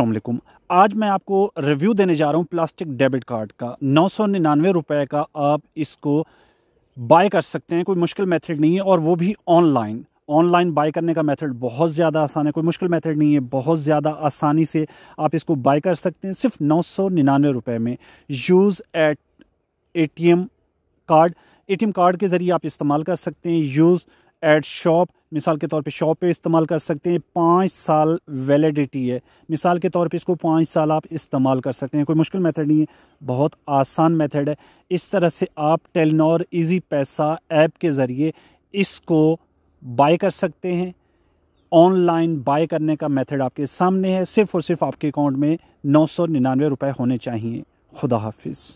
असलम आज मैं आपको रिव्यू देने जा रहा हूँ प्लास्टिक डेबिट कार्ड का नौ सौ निन्यानवे रुपये का आप इसको बाय कर सकते हैं कोई मुश्किल मेथड नहीं है और वो भी ऑनलाइन ऑनलाइन बाय करने का मेथड बहुत ज़्यादा आसान है कोई मुश्किल मेथड नहीं है बहुत ज़्यादा आसानी से आप इसको बाय कर सकते हैं सिर्फ नौ सौ निन्यानवे रुपये में use at a card a card के ज़रिए आप इस्तेमाल कर सकते हैं यूज़ एट शॉप मिसाल के तौर पे शॉप पे इस्तेमाल कर सकते हैं पाँच साल वैलिडिटी है मिसाल के तौर पे इसको पाँच साल आप इस्तेमाल कर सकते हैं कोई मुश्किल मेथड नहीं है बहुत आसान मेथड है इस तरह से आप टेलनॉर इजी पैसा ऐप के ज़रिए इसको बाय कर सकते हैं ऑनलाइन बाय करने का मेथड आपके सामने है सिर्फ और सिर्फ आपके अकाउंट में नौ सौ निन्यानवे रुपये होने चाहिए खुदा हाफिज़